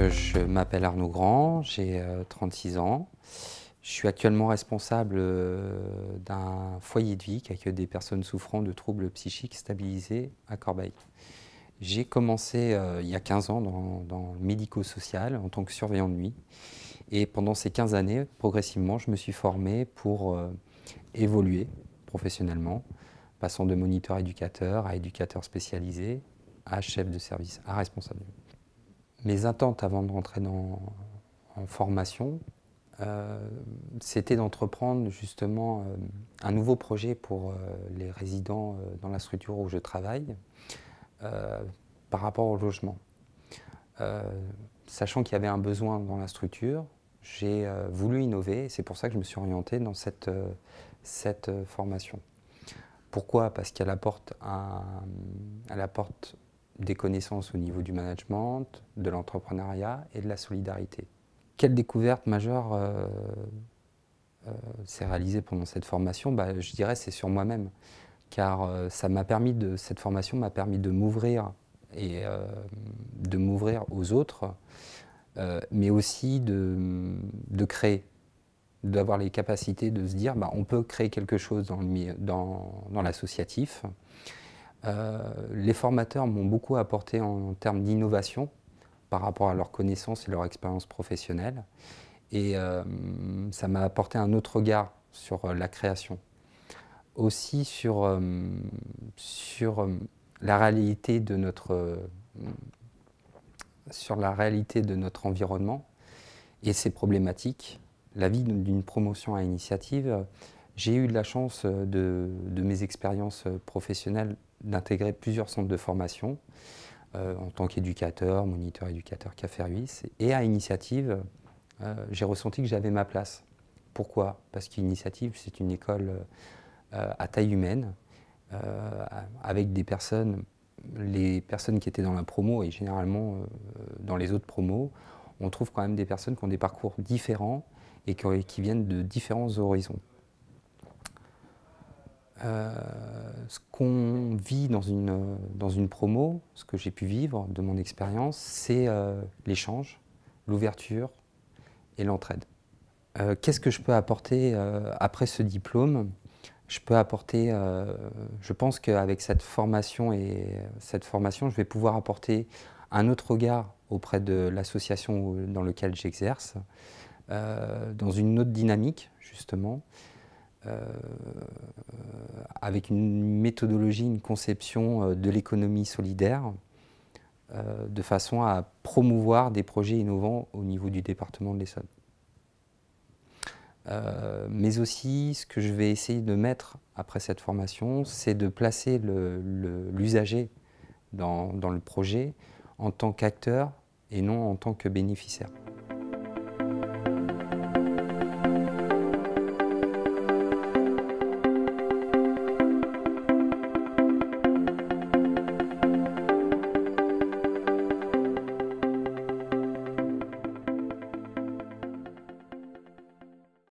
Euh, je m'appelle Arnaud Grand, j'ai 36 euh, ans. Je suis actuellement responsable euh, d'un foyer de vie qui accueille des personnes souffrant de troubles psychiques stabilisés à Corbeil. J'ai commencé il y a 15 ans dans, le médico-social en tant que surveillant de nuit. Et pendant ces 15 années, progressivement, je me suis formé pour évoluer professionnellement, passant de moniteur éducateur à éducateur spécialisé, à chef de service, à responsable mes attentes avant de rentrer en formation, euh, c'était d'entreprendre justement euh, un nouveau projet pour euh, les résidents dans la structure où je travaille par rapport au logement. sachant qu'il y avait un besoin dans la structure, j'ai voulu innover et c'est pour ça que je me suis orienté dans cette, cette formation. Pourquoi Parce qu'elle apporte, un, elle apporte des connaissances au niveau du management, de l'entrepreneuriat et de la solidarité. Quelle découverte majeure euh, euh, s'est réalisée pendant cette formation bah, Je dirais c'est sur moi-même, car euh, ça m'a permis de, cette formation m'a permis de m'ouvrir et de m'ouvrir aux autres, mais aussi de, créer, d'avoir les capacités de se dire bah, on peut créer quelque chose dans l'associatif. Dans, euh, les formateurs m'ont beaucoup apporté en, termes d'innovation par rapport à leurs connaissances et leur expérience professionnelle. Et euh, ça m'a apporté un autre regard sur euh, la création. Aussi sur, sur la réalité de notre, sur la réalité de notre environnement et ses problématiques. La vie d'une promotion à initiative, j'ai eu de la chance euh, de, mes expériences euh, professionnelles d'intégrer plusieurs centres de formation euh, en tant qu'éducateur, moniteur éducateur CaféRuis. Et à Initiative, j'ai ressenti que j'avais ma place. Pourquoi Parce qu'Initiative, c'est une école à taille humaine, avec des personnes, les personnes qui étaient dans la promo et généralement dans les autres promos, on trouve quand même des personnes qui ont des parcours différents et qui viennent de différents horizons. Euh, ce qu'on vit dans une, promo, ce que j'ai pu vivre de mon expérience, c'est euh, l'échange, l'ouverture et l'entraide. Euh, qu'est-ce que je peux apporter après ce diplôme je peux apporter, je pense qu'avec cette formation et cette formation, je vais pouvoir apporter un autre regard auprès de l'association dans laquelle j'exerce, dans une autre dynamique justement, euh, avec une méthodologie, une conception euh, de l'économie solidaire, euh, de façon à promouvoir des projets innovants au niveau du département de l'Essonne. mais aussi, ce que je vais essayer de mettre après cette formation, c'est de placer l'usager dans le projet en tant qu'acteur et non en tant que bénéficiaire.